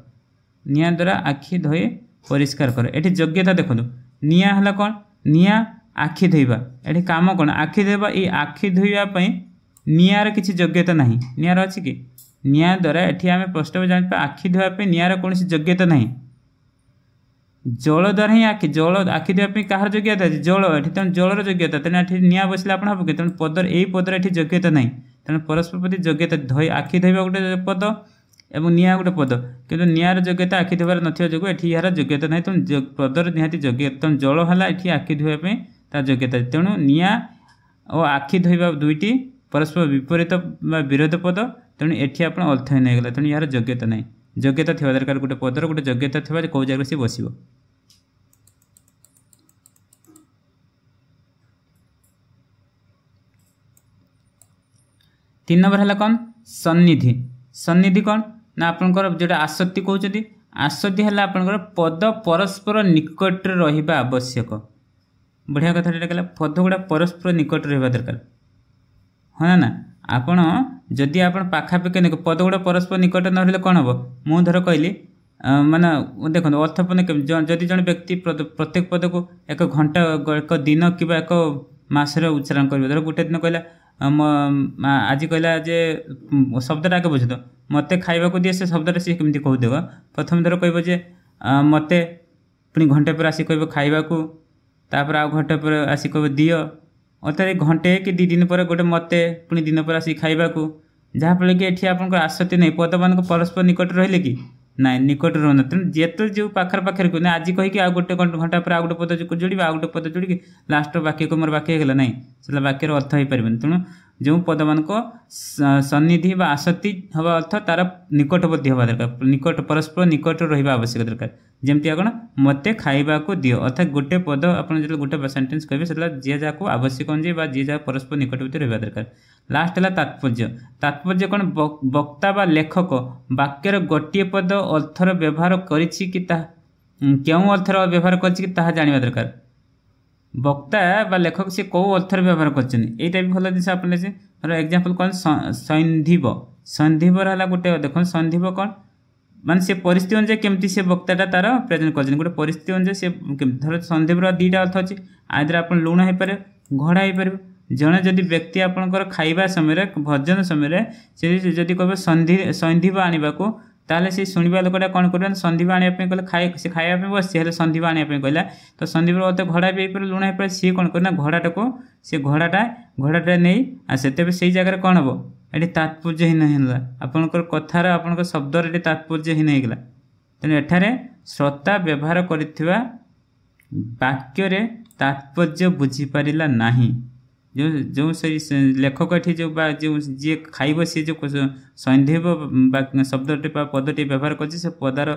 ନିଆଁ ଦ୍ୱାରା ଆଖି ଧୋଇ পরিষ্কার কর এটি যোগ্যতা দেখুন নিয়া হল କ'ଣ নিଆ ଆଖି ଧୋଇବା ଏଠି କାମ କ'ଣ ଆଖି ଧୋଇବା ଏଇ ଆଖି ଧୋଇବା ପାଇଁ ନିଆଁର କିଛି ଯୋଗ୍ୟତା ନାହିଁ ନିଆଁର ଅଛି କି ନିଆଁ ଦ୍ୱାରା ଏଠି ଆମେ ସ୍ପଷ୍ଟ ଭାବେ ଜାଣିପାରିବା ଆଖି ଧୋଇବା ପାଇଁ ନିଆଁର କୌଣସି ଯୋଗ୍ୟତା ନାହିଁ ଜଳ ଦ୍ୱାରା ହିଁ ଆଖି ଜଳ ଆଖି ଧୋଇବା ପାଇଁ କାହାର ଯୋଗ୍ୟତା ଅଛି ଜଳ ଏଠି ତେଣୁ ଜଳର ଯୋଗ୍ୟତା ତେଣୁ ଏଠି ନିଆଁ ବସିଲେ ଆପଣ ହେବ କି ତେଣୁ ପଦର ଏଇ ପଦର ଏଠି ଯୋଗ୍ୟତା ନାହିଁ ତେଣୁ ପରସ୍ପର ପ୍ରତି ଯୋଗ୍ୟତା ଧୋଇ ଆଖି ଧୋଇବା ଗୋଟେ ପଦ ଏବଂ ନିଆଁ ଗୋଟେ ପଦ କିନ୍ତୁ ନିଆଁର ଯୋଗ୍ୟତା ଆଖି ଧୋଇବାର ନଥିବା ଯୋଗୁଁ ଏଠି ଏହାର ଯୋଗ୍ୟତା ନାହିଁ ତେଣୁ ପଦର ନିହାତି ଯୋଗ୍ୟତା ତେଣୁ ଜଳ ହେଲା ଏଠି ଆଖି ଧୋଇବା ପାଇଁ ତା ଯୋଗ୍ୟତା ତେଣୁ ନିଆଁ ଓ ଆଖି ଧୋଇବା ଦୁଇଟି ପରସ୍ପର ବିପରୀତ ବା ବିରୋଧ ପଦ ତେଣୁ ଏଠି ଆପଣ ଅର୍ଥହୀନ ହେଇଗଲା ତେଣୁ ଏହାର ଯୋଗ୍ୟତା ନାହିଁ ଯୋଗ୍ୟତା ଥିବା ଦରକାର ଗୋଟେ ପଦର ଗୋଟେ ଯୋଗ୍ୟତା ଥିବା ଯେ କେଉଁ ଜାଗାରେ ସେ ବସିବ ତିନି ନମ୍ବର ହେଲା କ'ଣ ସନ୍ନିଧି ସନ୍ନିଧି କ'ଣ ନା ଆପଣଙ୍କର ଯେଉଁଟା ଆସତି କହୁଛନ୍ତି ଆସତି ହେଲା ଆପଣଙ୍କର ପଦ ପରସ୍ପର ନିକଟରେ ରହିବା ଆବଶ୍ୟକ ବଢ଼ିଆ କଥା ଏଇଟା କହିଲା ପଦଗୁଡ଼ା ପରସ୍ପର ନିକଟରେ ରହିବା ଦରକାର ହଁ ନା ନା ଆପଣ ଯଦି ଆପଣ ପାଖାପାଖି ନେଇ ପଦଗୁଡ଼ା ପରସ୍ପର ନିକଟରେ ନ ରହିଲେ କ'ଣ ହେବ ମୁଁ ଧର କହିଲି ମାନେ ଦେଖନ୍ତୁ ଅର୍ଥପୂର୍ଣ୍ଣ ଯଦି ଜଣେ ବ୍ୟକ୍ତି ପ୍ରତ୍ୟେକ ପଦକୁ ଏକ ଘଣ୍ଟା ଏକ ଦିନ କିମ୍ବା ଏକ ମାସରେ ଉଚ୍ଚାରଣ କରିବ ଧର ଗୋଟେ ଦିନ କହିଲା ଆଜି କହିଲା ଯେ ଶବ୍ଦଟା ଆଗ ବୁଝିଦିଅ ମୋତେ ଖାଇବାକୁ ଦିଏ ସେ ଶବ୍ଦଟା ସିଏ କେମିତି କହୁଥିବ ପ୍ରଥମ ଥର କହିବ ଯେ ମୋତେ ପୁଣି ଘଣ୍ଟେ ପରେ ଆସି କହିବ ଖାଇବାକୁ ତା'ପରେ ଆଉ ଘଣ୍ଟେ ପରେ ଆସି କହିବ ଦିଅ ଅର୍ଥାତ୍ ଘଣ୍ଟେ କି ଦୁଇ ଦିନ ପରେ ଗୋଟେ ମୋତେ ପୁଣି ଦିନ ପରେ ଆସି ଖାଇବାକୁ ଯାହାଫଳରେ କି ଏଠି ଆପଣଙ୍କର ଆସକ୍ତି ନାହିଁ ପଦମାନଙ୍କ ପରସ୍ପର ନିକଟ ରହିଲେ କି ନାଇଁ ନିକଟରୁ ରହୁନଥିଲୁ ଯେତେବେଳେ ଯେଉଁ ପାଖାପାଖିରେ କୁହନ୍ତି ଆଜି କହିକି ଆଉ ଗୋଟେ ଘଣ୍ଟା ପରେ ଆଉ ଗୋଟେ ପଦ ଯୋଡ଼ିବା ଆଉ ଗୋଟେ ପଦ ଯୋଡ଼ିକି ଲାଷ୍ଟ ବାକ୍ୟକୁ ମୋର ବାକ୍ୟ ହେଇଗଲା ନାହିଁ ସେତେବେଳେ ବାକ୍ୟର ଅର୍ଥ ହେଇପାରିବନି ତେଣୁ ଯେଉଁ ପଦମାନଙ୍କ ସନ୍ନିଧି ବା ଆସକ୍ତି ହେବା ଅର୍ଥ ତା'ର ନିକଟବର୍ତ୍ତୀ ହେବା ଦରକାର ନିକଟ ପରସ୍ପର ନିକଟ ରହିବା ଆବଶ୍ୟକ ଦରକାର ଯେମିତି କ'ଣ ମୋତେ ଖାଇବାକୁ ଦିଅ ଅର୍ଥାତ୍ ଗୋଟେ ପଦ ଆପଣ ଯେତେବେଳେ ଗୋଟେ ସେଣ୍ଟେନ୍ସ କହିବେ ସେତେବେଳେ ଯିଏ ଯାହାକୁ ଆବଶ୍ୟକ ଅନୁଯାୟୀ ବା ଯିଏ ଯାହା ପରସ୍ପର ନିକଟବର୍ତ୍ତୀ ରହିବା ଦରକାର ଲାଷ୍ଟ ହେଲା ତାତ୍ପର୍ଯ୍ୟ ତାତ୍ପର୍ଯ୍ୟ କ'ଣ ବକ୍ତା ବା ଲେଖକ ବାକ୍ୟର ଗୋଟିଏ ପଦ ଅର୍ଥର ବ୍ୟବହାର କରିଛି କି ତାହା କେଉଁ ଅର୍ଥର ବ୍ୟବହାର କରିଛି କି ତାହା ଜାଣିବା ଦରକାର বক্তা বা লেখক সে কেউ অর্থর ব্যবহার করছেন এইটা বি ভালো জিনিস আপনার যে ধর এক্সাম্পল কন সন্ধিব সন্ধিবর হল গোটে দেখুন সন্ধিব কন মানে সে পরিস্থিতি অনুযায়ী কেমতি সে বক্তাটা তার প্রেজেন্ট করছেন গোটে পরিস্থিতি অনুযায়ী সে ধর সন্ধিবর দুইটা অর্থ আছে আইদর আপনার লুণ হয়ে হয়েপারে ঘড়া হয়েপারে জনে যদি ব্যক্তি আপনার খাইবা সময় ଭୋଜନ সময় সে যদি କହିବେ সন্ধি সন্ধিব ଆଣିବାକୁ ତାହେଲେ ସେ ଶୁଣିବା ଲୋକଟା କ'ଣ କରିବ ନା ସନ୍ଦୀପ ଆଣିବା ପାଇଁ କହିଲେ ଖାଇ ସେ ଖାଇବା ପାଇଁ ବସିଛି ହେଲେ ସନ୍ଦୀପ ଆଣିବା ପାଇଁ କହିଲା ତ ସନ୍ଦୀପ ଅତ ଘୋଡ଼ା ବି ହେଇପାରେ ଲୁଣ ହେଇପାରେ ସିଏ କ'ଣ କରେ ନା ଘୋଡ଼ାଟାକୁ ସେ ଘୋଡ଼ାଟା ଘୋଡ଼ାଟା ନେଇ ଆସେ ତେବେ ସେଇ ଜାଗାରେ କ'ଣ ହେବ ଏଠି ତାତ୍ପର୍ଯ୍ୟ ହିଁ ନାହିଁ ହେଲା ଆପଣଙ୍କର କଥାର ଆପଣଙ୍କ ଶବ୍ଦର ଏଠି ତାତ୍ପର୍ଯ୍ୟ ହିଁ ନେଇଗଲା ତେଣୁ ଏଠାରେ ଶ୍ରୋତା ବ୍ୟବହାର କରିଥିବା ବାକ୍ୟରେ ତାତ୍ପର୍ଯ୍ୟ ବୁଝିପାରିଲା ନାହିଁ ଯେଉଁ ଯେଉଁ ସେଇ ଲେଖକ ଏଠି ଯେଉଁ ବା ଯେଉଁ ଯିଏ ଖାଇବ ସିଏ ଯେଉଁ ସନ୍ଧିବ ବା ଶବ୍ଦଟି ବା ପଦଟି ବ୍ୟବହାର କରିଛି ସେ ପଦାର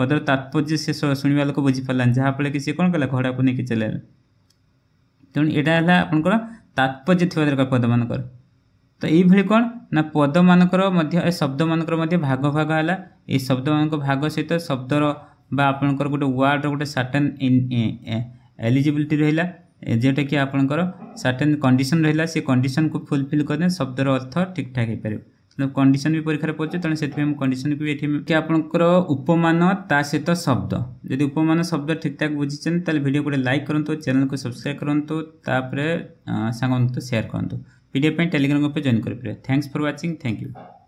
ପଦର ତାତ୍ପର୍ଯ୍ୟ ସେ ଶୁଣିବା ଲୋକ ବୁଝିପାରିଲାନି ଯାହାଫଳରେ କି ସେ କ'ଣ କଲା ଘୋଡ଼ାକୁ ନେଇକି ଚାଲିଲା ତେଣୁ ଏଇଟା ହେଲା ଆପଣଙ୍କର ତାତ୍ପର୍ଯ୍ୟ ଥିବା ଦରକାର ପଦମାନଙ୍କର ତ ଏଇଭଳି କ'ଣ ନା ପଦମାନଙ୍କର ମଧ୍ୟ ଏ ଶବ୍ଦମାନଙ୍କର ମଧ୍ୟ ଭାଗ ଭାଗ ହେଲା ଏଇ ଶବ୍ଦମାନଙ୍କ ଭାଗ ସହିତ ଶବ୍ଦର ବା ଆପଣଙ୍କର ଗୋଟେ ୱାର୍ଡ଼ର ଗୋଟେ ସାର୍ଟନ୍ ଏଲିଜିବିଲିଟି ରହିଲା ଯେଉଁଟାକି ଆପଣଙ୍କର ସାର୍ଟେନ୍ କଣ୍ଡିସନ୍ ରହିଲା ସେ କଣ୍ଡିସନ୍କୁ ଫୁଲଫିଲ୍ କରିଦେଲେ ଶବ୍ଦର ଅର୍ଥ ଠିକ୍ଠାକ୍ ହୋଇପାରିବ କଣ୍ଡିସନ୍ ବି ପରୀକ୍ଷାରେ ପଡ଼ୁଛି ତେଣୁ ସେଥିପାଇଁ ମୁଁ କଣ୍ଡିସନ୍କୁ ବି ଏଠି କି ଆପଣଙ୍କର ଉପମାନ ତା ସହିତ ଶବ୍ଦ ଯଦି ଉପମାନ ଶବ୍ଦ ଠିକ୍ଠାକ୍ ବୁଝିଛନ୍ତି ତାହେଲେ ଭିଡ଼ିଓ ଗୋଟେ ଲାଇକ୍ କରନ୍ତୁ ଚ୍ୟାନେଲ୍କୁ ସବସ୍କ୍ରାଇବ୍ କରନ୍ତୁ ତାପରେ ସାଙ୍ଗମାନଙ୍କୁ ସେୟାର କରନ୍ତୁ ଭିଡ଼ିଓ ପାଇଁ ଟେଲିଗ୍ରାମ ଉପରେ ଜଏନ୍ କରିପାରିବେ thanks for watching thank you